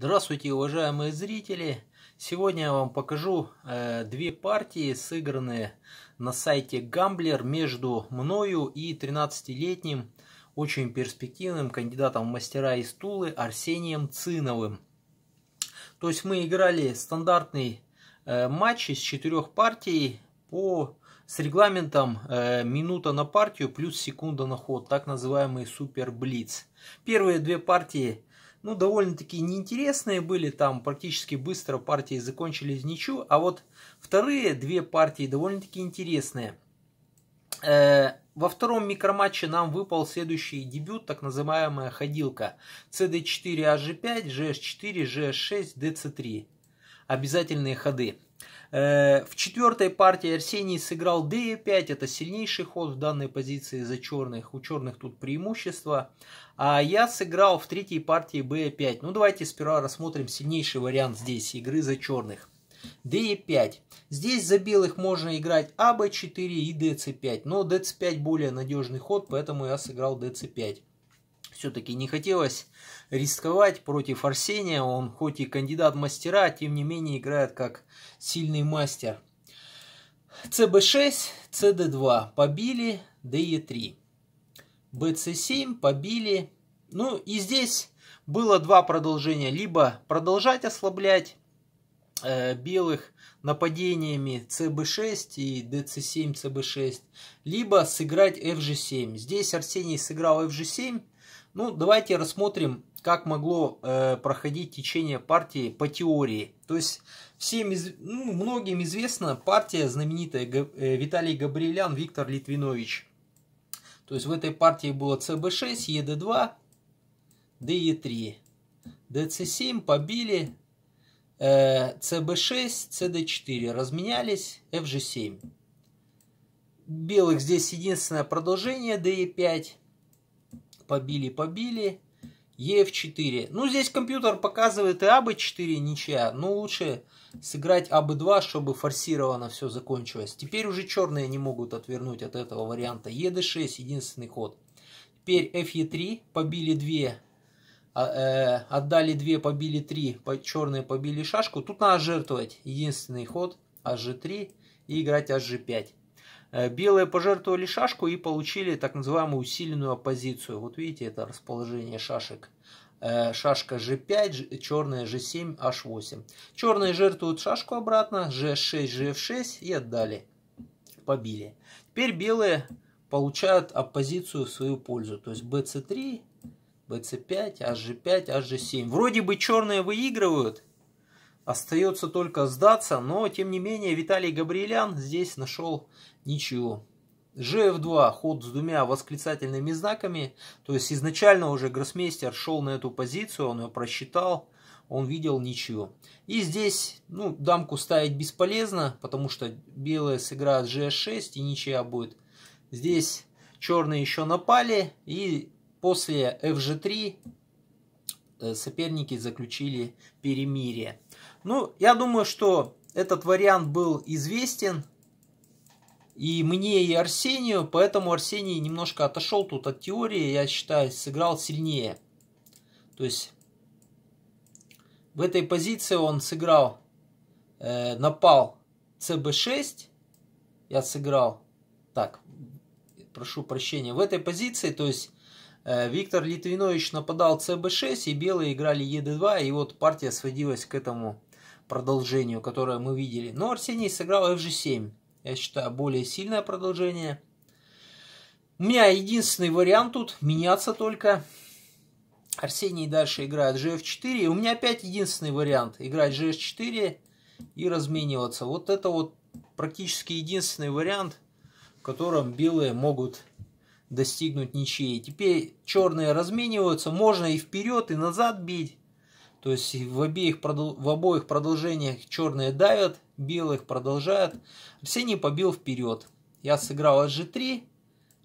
Здравствуйте, уважаемые зрители! Сегодня я вам покажу э, две партии, сыгранные на сайте Gambler между мною и 13-летним очень перспективным кандидатом в мастера из Тулы Арсением Циновым. То есть мы играли стандартный э, матч из четырех партий по с регламентом э, минута на партию плюс секунда на ход, так называемый супер блиц. Первые две партии ну, довольно-таки неинтересные были, там практически быстро партии закончились ничью, а вот вторые две партии довольно-таки интересные. Э -э во втором микроматче нам выпал следующий дебют, так называемая ходилка. CD4, AG5, GS4, GS6, DC3. Обязательные ходы. Э, в четвертой партии Арсений сыграл d5, это сильнейший ход в данной позиции за черных. У черных тут преимущество. А я сыграл в третьей партии b5. Ну давайте сперва рассмотрим сильнейший вариант здесь игры за черных. d5. Здесь за белых можно играть аб4 и dc5, но dc5 более надежный ход, поэтому я сыграл dc5. Все-таки не хотелось рисковать против Арсения. Он хоть и кандидат мастера, тем не менее играет как сильный мастер. cb 6 cd 2 побили, de 3 bc 7 побили. Ну и здесь было два продолжения. Либо продолжать ослаблять э, белых нападениями cb 6 и dc 7 cb 6 Либо сыграть FG7. Здесь Арсений сыграл FG7. Ну, давайте рассмотрим, как могло э, проходить течение партии по теории. То есть, всем из... ну, многим известна партия знаменитая Г... э, Виталий Габриэлян, Виктор Литвинович. То есть, в этой партии было cb 6 ed 2 de 3 dc 7 побили, э, ЦБ6, cd 4 разменялись, ФЖ7. Белых здесь единственное продолжение de 5 побили, побили. ЕФ4. Ну, здесь компьютер показывает и АБ4 ничья. Но ну, лучше сыграть АБ2, чтобы форсированно все закончилось. Теперь уже черные не могут отвернуть от этого варианта. ЕД6, единственный ход. Теперь ФЕ3, побили 2, а, э, отдали 2, побили 3, черные побили шашку. Тут надо жертвовать единственный ход, АЖ3 и играть АЖ5. Э, белые пожертвовали шашку и получили так называемую усиленную оппозицию. Вот видите, это расположение шашек. Э, шашка G5, черная G7, H8. Черные жертвуют шашку обратно, G6, GF6 и отдали. Побили. Теперь белые получают оппозицию в свою пользу. То есть BC3, BC5, HG5, HG7. Вроде бы черные выигрывают, Остается только сдаться, но тем не менее Виталий Габриэлян здесь нашел ничего. ЖФ-2 ход с двумя восклицательными знаками, то есть изначально уже гроссмейстер шел на эту позицию, он ее просчитал, он видел ничего. И здесь, ну, дамку ставить бесполезно, потому что белые сыграют GS6 и ничья будет. Здесь черные еще напали, и после FG3 э, соперники заключили перемирие. Ну, я думаю, что этот вариант был известен и мне, и Арсению, поэтому Арсений немножко отошел тут от теории, я считаю, сыграл сильнее. То есть в этой позиции он сыграл, э, напал cb6, я сыграл, так, прошу прощения, в этой позиции, то есть э, Виктор Литвинович нападал cb6, и белые играли ед2, и вот партия сводилась к этому продолжению, которое мы видели. Но Арсений сыграл FG7. Я считаю, более сильное продолжение. У меня единственный вариант тут меняться только. Арсений дальше играет GF4. И у меня опять единственный вариант играть GF4 и размениваться. Вот это вот практически единственный вариант, в котором белые могут достигнуть ничьей. Теперь черные размениваются, можно и вперед, и назад бить. То есть в, обеих, в обоих продолжениях черные давят, белых продолжают. Арсений побил вперед. Я сыграл g3,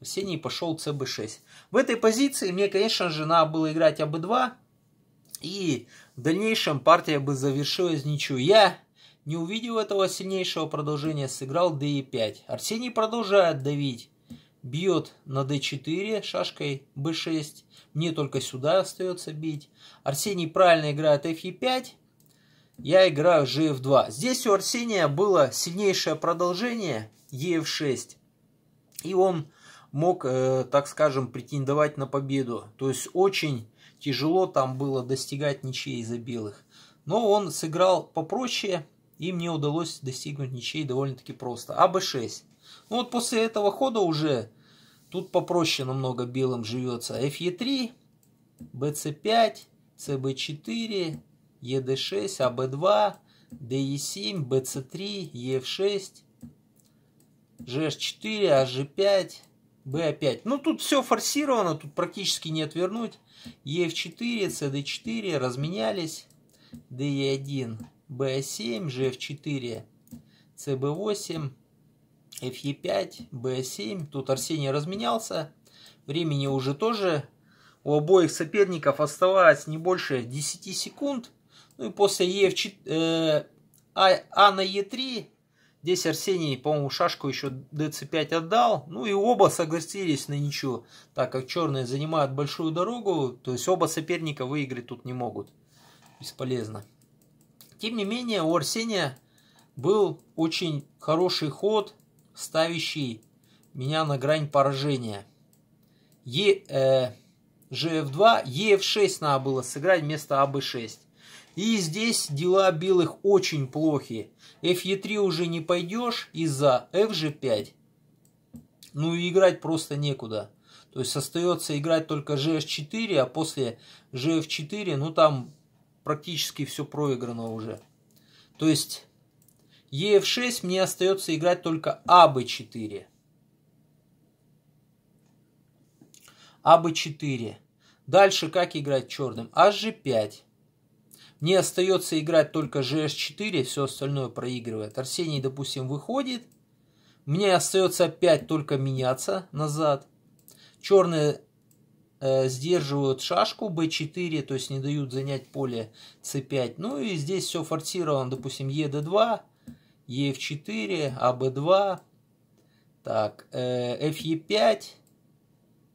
Арсений пошел cb6. В этой позиции мне, конечно же, надо было играть АБ2. И в дальнейшем партия бы завершилась ничью. Я Не увидел этого сильнейшего продолжения, сыграл d5. Арсений продолжает давить. Бьет на d4 шашкой b6. Мне только сюда остается бить. Арсений правильно играет f5. Я играю gf2. Здесь у Арсения было сильнейшее продолжение ef6. И он мог, э, так скажем, претендовать на победу. То есть очень тяжело там было достигать ничей за белых. Но он сыграл попроще, и мне удалось достигнуть ничей довольно-таки просто. АБ6. Ну вот после этого хода уже тут попроще намного белым живется. FE3, BC5, CB4, ED6, AB2, DE7, BC3, EF6, GH4, AG5, B5. Ну, тут все форсировано, тут практически не отвернуть. EF4, CD4 разменялись. DE1, B7, GF4, CB8, FE5, B7. Тут Арсений разменялся. Времени уже тоже у обоих соперников оставалось не больше 10 секунд. Ну и после EF4, э, а, а на Е3 Здесь Арсений, по-моему, шашку еще dc5 отдал. Ну и оба согласились на ничью, так как черные занимают большую дорогу. То есть оба соперника выиграть тут не могут. Бесполезно. Тем не менее, у Арсения был очень хороший ход ставящий меня на грань поражения. Е, э, GF2, еф 6 надо было сыграть вместо АБ6. И здесь дела белых очень плохи. фе 3 уже не пойдешь из-за фж 5 Ну и играть просто некуда. То есть остается играть только GF4, а после GF4, ну там практически все проиграно уже. То есть Еф6 мне остается играть только АБ4. АБ4. Дальше как играть черным? HG5. А мне остается играть только GH4, все остальное проигрывает. Арсений, допустим, выходит. Мне остается опять только меняться назад. Черные э, сдерживают шашку B4, то есть не дают занять поле C5. Ну и здесь все форсировано, допустим, ED2, EF4, AB2, а так, FE5, э,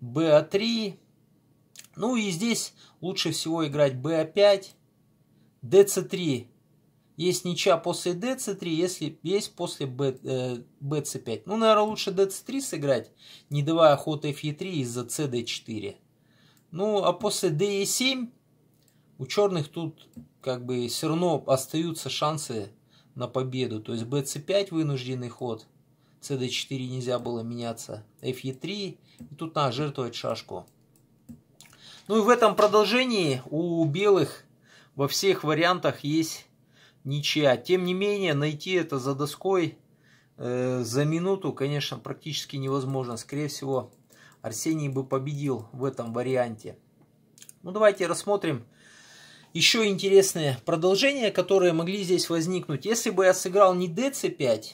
BA3. А ну и здесь лучше всего играть BA5, DC3. А есть ничья после DC3, если есть после BC5. Э, ну, наверное, лучше DC3 сыграть, не давая ход FE3 из-за CD4. Ну, а после DE7 у черных тут как бы все равно остаются шансы на победу. То есть bc5 вынужденный ход. cd4 нельзя было меняться. fe3. И тут надо жертвовать шашку. Ну и в этом продолжении у белых во всех вариантах есть ничья. Тем не менее, найти это за доской э, за минуту, конечно, практически невозможно. Скорее всего, Арсений бы победил в этом варианте. Ну давайте рассмотрим еще интересные продолжения, которые могли здесь возникнуть. Если бы я сыграл не dc5,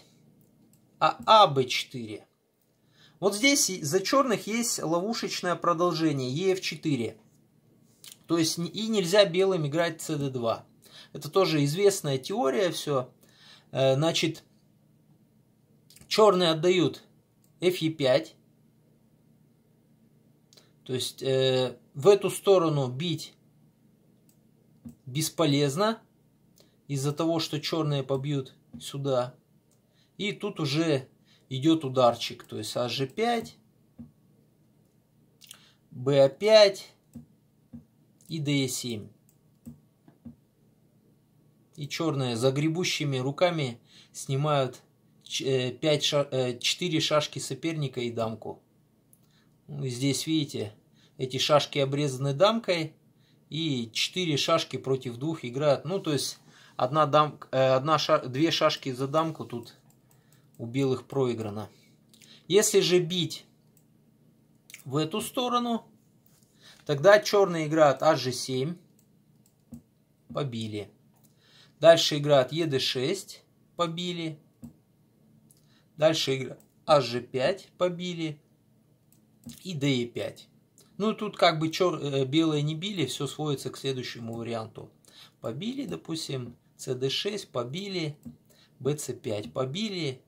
а аб4. Вот здесь за черных есть ловушечное продолжение, ef4. То есть и нельзя белым играть cd2. Это тоже известная теория, все. Э, значит, черные отдают fe5. То есть э, в эту сторону бить бесполезно из-за того, что черные побьют сюда. И тут уже идет ударчик, то есть hg5, а ba5 и d7. И черные загребущими руками снимают 5, 4 э, э, шашки соперника и дамку. Ну, здесь, видите, эти шашки обрезаны дамкой, и 4 шашки против двух играют. Ну, то есть, одна дам, э, одна ша, две шашки за дамку тут у белых проиграно. Если же бить в эту сторону, тогда черные играют hg7, а побили. Дальше играют ед6, побили. Дальше игра hg5, а побили. И d5. Ну, тут как бы чер... Э, белые не били, все сводится к следующему варианту. Побили, допустим, cd6, побили, bc5, побили.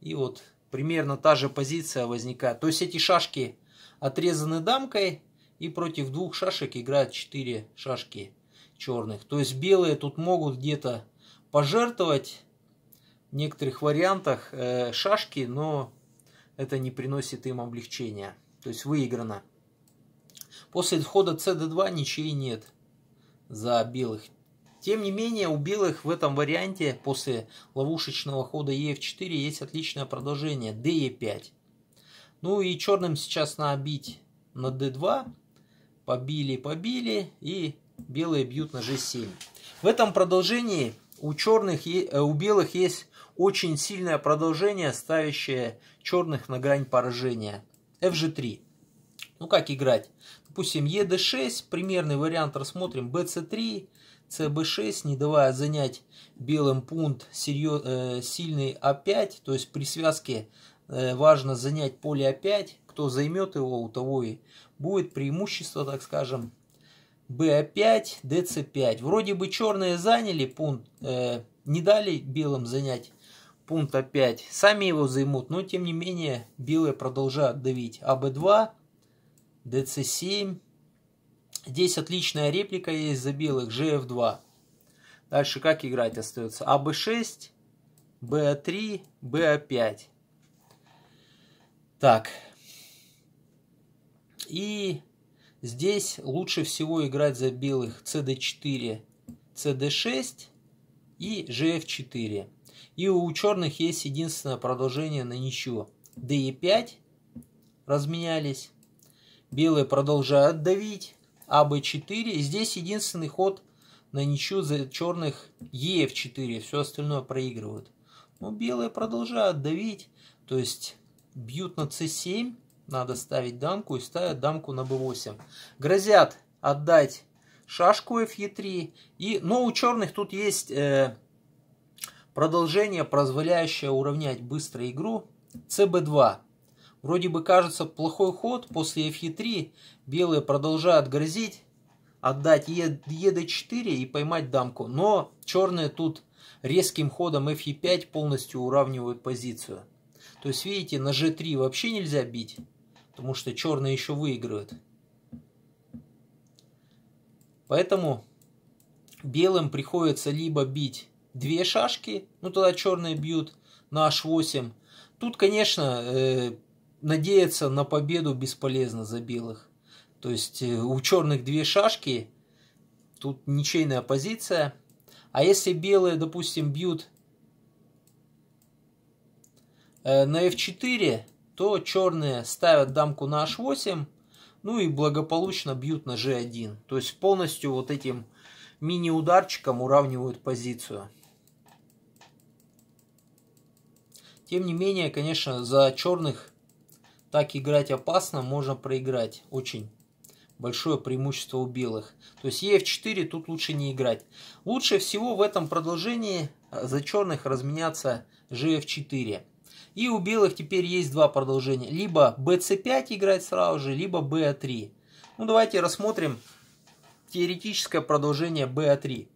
И вот примерно та же позиция возникает. То есть эти шашки отрезаны дамкой, и против двух шашек играют 4 шашки черных. То есть белые тут могут где-то пожертвовать в некоторых вариантах э, шашки, но это не приносит им облегчения. То есть выиграно. После хода cd2 ничьей нет за белых. Тем не менее, у белых в этом варианте после ловушечного хода ef4 есть отличное продолжение de5. Ну и черным сейчас надо бить на d2. Побили, побили. И белые бьют на g7. В этом продолжении у, черных, э, у белых есть очень сильное продолжение, ставящее черных на грань поражения. fg3. Ну как играть? Допустим, ЕД6, примерный вариант рассмотрим, БЦ3, ЦБ6, не давая занять белым пункт серьез, э, сильный А5, то есть при связке э, важно занять поле А5, кто займет его, у того и будет преимущество, так скажем, БА5, ДЦ5. Вроде бы черные заняли пункт, э, не дали белым занять пункт А5, сами его займут, но тем не менее белые продолжают давить АБ2, dc7. Здесь отличная реплика есть за белых, gf2. Дальше как играть остается? АБ6, БА3, БА5. Так. И здесь лучше всего играть за белых CD4, CD6 и GF4. И у черных есть единственное продолжение на ничего DE5 разменялись. Белые продолжают давить. а б 4 Здесь единственный ход на ничью за черных е ф 4 Все остальное проигрывают. Но ну, белые продолжают давить. То есть бьют на c7. Надо ставить дамку и ставят дамку на б 8 Грозят отдать шашку fe3. И, но у черных тут есть э, продолжение, позволяющее уравнять быстро игру. cb2. Вроде бы кажется плохой ход, после f3 белые продолжают грозить, отдать e, e d4 и поймать дамку. Но черные тут резким ходом f5 полностью уравнивают позицию. То есть, видите, на g3 вообще нельзя бить, потому что черные еще выигрывают. Поэтому белым приходится либо бить две шашки, ну тогда черные бьют на h8. Тут, конечно, э, надеяться на победу бесполезно за белых. То есть э, у черных две шашки, тут ничейная позиция. А если белые, допустим, бьют э, на f4, то черные ставят дамку на h8, ну и благополучно бьют на g1. То есть полностью вот этим мини-ударчиком уравнивают позицию. Тем не менее, конечно, за черных так играть опасно, можно проиграть. Очень большое преимущество у белых. То есть EF4 тут лучше не играть. Лучше всего в этом продолжении э, за черных разменяться GF4. И у белых теперь есть два продолжения. Либо BC5 играть сразу же, либо BA3. Ну давайте рассмотрим теоретическое продолжение BA3.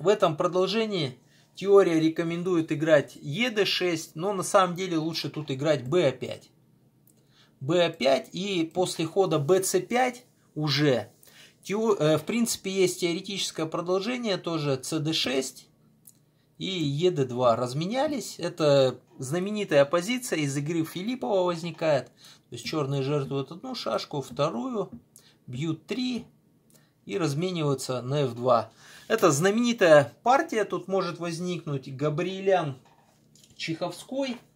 В этом продолжении теория рекомендует играть ед 6 но на самом деле лучше тут играть BA5 b5 и после хода bc5 уже, э, в принципе, есть теоретическое продолжение тоже cd6 и ed 2 разменялись. Это знаменитая позиция из игры Филиппова возникает. То есть черные жертвуют одну шашку, вторую, бьют 3 и размениваются на f2. Это знаменитая партия, тут может возникнуть Габриэлян Чеховской –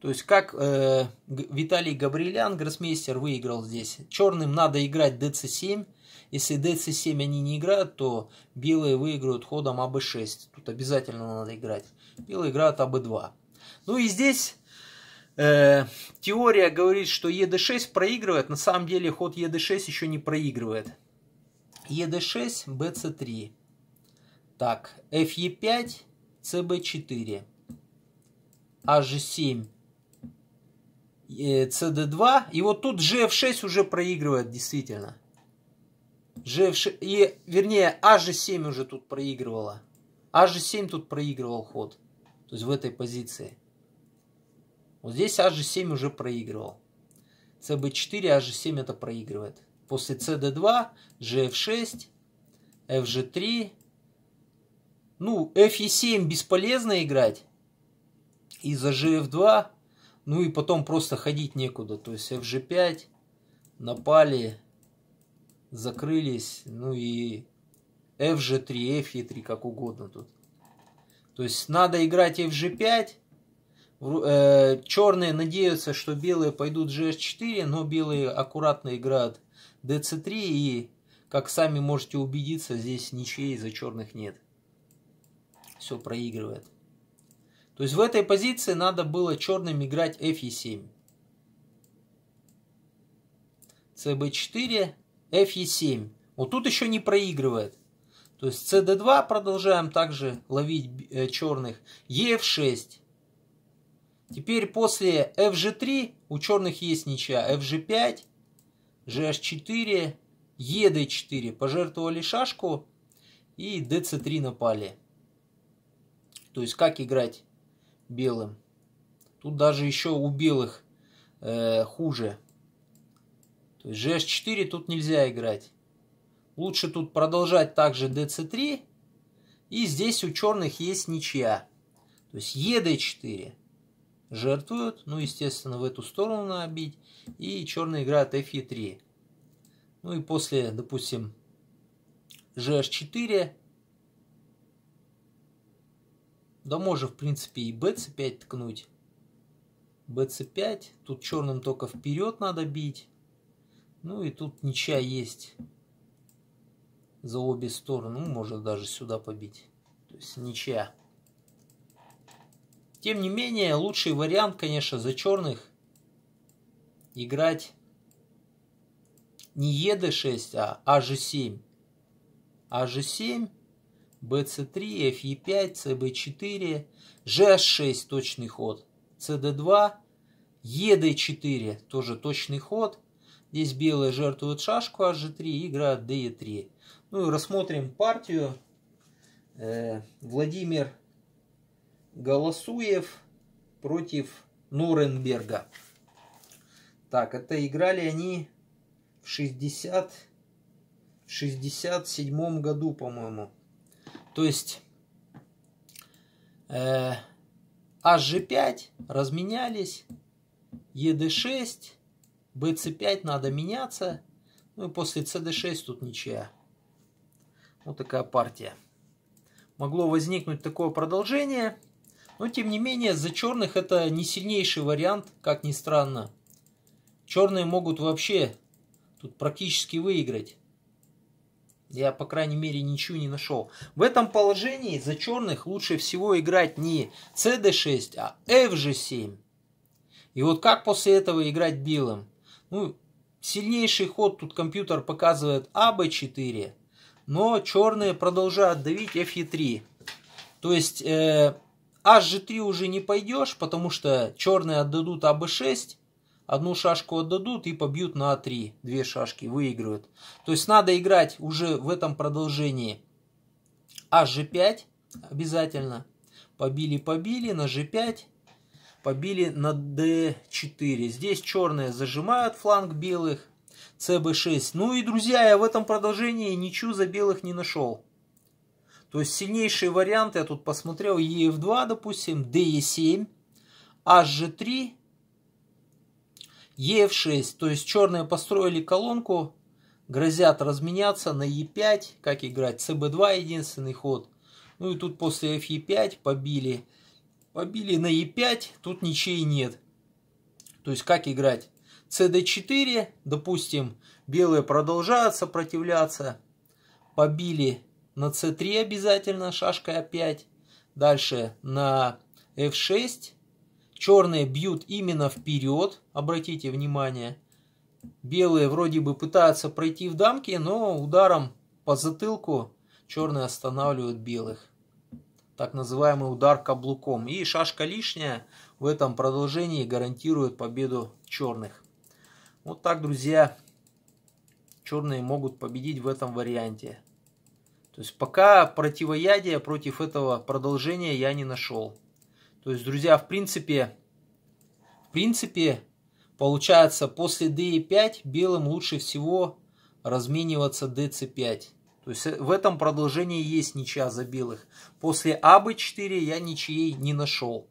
то есть, как э, Виталий Габрилян гроссмейстер, выиграл здесь. Черным надо играть dc7. Если dc7 они не играют, то белые выиграют ходом аб6. Тут обязательно надо играть. Белые играют аб2. Ну и здесь э, теория говорит, что ед6 проигрывает. На самом деле ход ед6 еще не проигрывает. ед6, bc3. Так, fe5, cb4. аж7 cd2. Э, и вот тут gf6 уже проигрывает действительно. gf6, и, вернее, hg7 а уже тут проигрывала. hg7 а тут проигрывал ход. То есть в этой позиции. Вот здесь hg7 а уже проигрывал. cb4, hg7 это проигрывает. После cd2, gf6, fg3. Ну, fe7 бесполезно играть. И за gf2 ну и потом просто ходить некуда. То есть FG5 напали, закрылись. Ну и FG3, fg 3 как угодно тут. То есть надо играть FG5. Э, черные надеются, что белые пойдут GH4, но белые аккуратно играют DC3 и, как сами можете убедиться, здесь ничьей за черных нет. Все проигрывает. То есть в этой позиции надо было черным играть f 7 e cb4, f 7 e Вот тут еще не проигрывает. То есть cd2 продолжаем также ловить э, черных. e 6 Теперь после fg3 у черных есть ничья. fg5, gh4, ed4. Пожертвовали шашку и dc3 напали. То есть как играть белым. Тут даже еще у белых э, хуже. То есть GH4 тут нельзя играть. Лучше тут продолжать также DC3. И здесь у черных есть ничья. То есть ED4 жертвуют. Ну, естественно, в эту сторону надо И черные играют FE3. Ну и после, допустим, GH4 да можно, в принципе, и bc5 ткнуть. bc5. Тут черным только вперед надо бить. Ну и тут ничья есть за обе стороны. Ну, можно даже сюда побить. То есть ничья. Тем не менее, лучший вариант, конечно, за черных играть не ед6, а аж7. аж7 BC3, FE5, CB4, GH6 точный ход, CD2, ED4 тоже точный ход. Здесь белые жертвуют шашку HG3 игра играют DE3. Ну и рассмотрим партию. Э, Владимир Голосуев против Нуренберга. Так, это играли они в 60 в 67 году, по-моему. То есть э, HG5 разменялись, ED6, BC5 надо меняться. Ну и после CD6 тут ничья. Вот такая партия. Могло возникнуть такое продолжение. Но тем не менее, за черных это не сильнейший вариант, как ни странно. Черные могут вообще тут практически выиграть. Я, по крайней мере, ничего не нашел. В этом положении за черных лучше всего играть не cd6, а fg7. И вот как после этого играть белым? Ну, сильнейший ход тут компьютер показывает аб4, но черные продолжают давить fe3. То есть э, hg3 уже не пойдешь, потому что черные отдадут аб6, одну шашку отдадут и побьют на А3, две шашки выигрывают. То есть надо играть уже в этом продолжении. А 5 обязательно. Побили, побили на G5, побили на D4. Здесь черные зажимают фланг белых, CB6. Ну и, друзья, я в этом продолжении ничью за белых не нашел. То есть сильнейшие варианты, я тут посмотрел, EF2, допустим, DE7, HG3, Е6, то есть черные построили колонку, грозят разменяться на Е5, как играть, cb 2 единственный ход. Ну и тут после Фе5 побили. Побили на Е5, тут ничей нет. То есть как играть? cd 4 допустим, белые продолжают сопротивляться. Побили на c 3 обязательно, шашкой А5. Дальше на F6 Черные бьют именно вперед, обратите внимание. Белые вроде бы пытаются пройти в дамки, но ударом по затылку черные останавливают белых. Так называемый удар каблуком. И шашка лишняя в этом продолжении гарантирует победу черных. Вот так, друзья, черные могут победить в этом варианте. То есть пока противоядия против этого продолжения я не нашел. То есть, друзья, в принципе, в принципе, получается, после DE5 белым лучше всего размениваться DC5. То есть э, в этом продолжении есть ничья за белых. После АБ4 я ничьей не нашел.